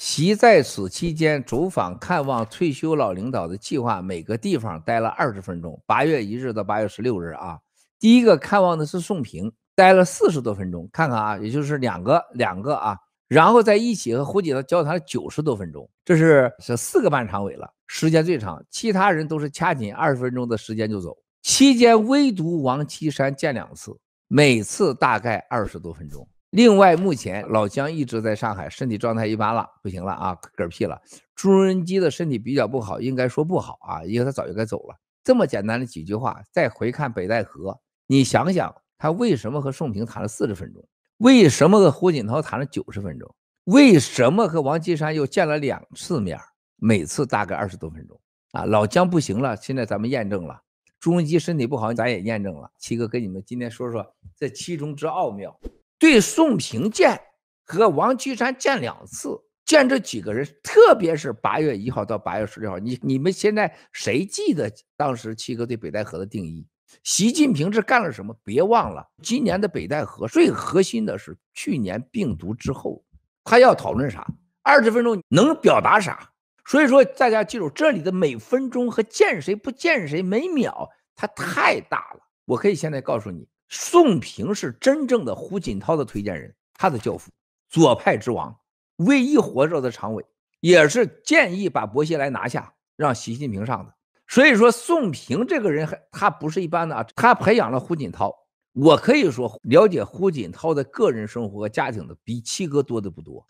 习在此期间走访看望退休老领导的计划，每个地方待了二十分钟。八月一日到八月十六日啊，第一个看望的是宋平，待了四十多分钟，看看啊，也就是两个两个啊，然后在一起和胡锦涛交谈了九十多分钟，这是是四个半常委了，时间最长，其他人都是掐紧二十分钟的时间就走。期间唯独王岐山见两次，每次大概二十多分钟。另外，目前老姜一直在上海，身体状态一般了，不行了啊，嗝屁了。朱镕基的身体比较不好，应该说不好啊，因为他早就该走了。这么简单的几句话，再回看北戴河，你想想他为什么和宋平谈了四十分钟，为什么和胡锦涛谈了九十分钟，为什么和王岐山又见了两次面，每次大概二十多分钟啊？老姜不行了，现在咱们验证了，朱镕基身体不好，咱也验证了？七哥跟你们今天说说这其中之奥妙。对宋平见和王岐山见两次，见这几个人，特别是八月一号到八月十六号，你你们现在谁记得当时七哥对北戴河的定义？习近平是干了什么？别忘了今年的北戴河最核心的是去年病毒之后，他要讨论啥？二十分钟能表达啥？所以说大家记住这里的每分钟和见谁不见谁，每秒它太大了。我可以现在告诉你。宋平是真正的胡锦涛的推荐人，他的教父，左派之王，唯一活着的常委，也是建议把薄熙来拿下，让习近平上的。所以说，宋平这个人还他不是一般的啊，他培养了胡锦涛。我可以说，了解胡锦涛的个人生活和家庭的，比七哥多的不多。